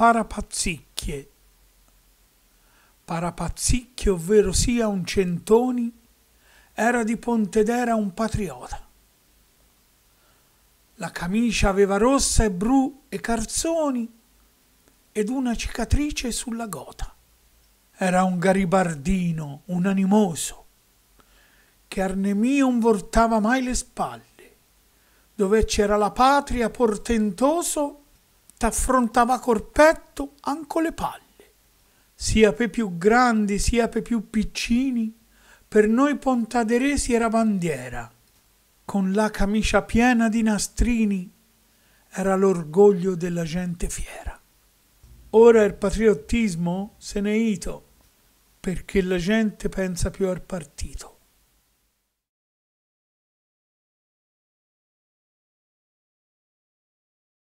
parapazzicchie. Parapazzicchio, ovvero sia un Centoni, era di Pontedera un patriota. La camicia aveva rossa e bru e carzoni ed una cicatrice sulla gota. Era un garibardino, un animoso, che Arnemio non voltava mai le spalle. Dove c'era la patria portentoso, t'affrontava col petto anco le palle, sia pe più grandi sia pe più piccini, per noi pontaderesi era bandiera, con la camicia piena di nastrini, era l'orgoglio della gente fiera. Ora il patriottismo se n'è ito, perché la gente pensa più al partito.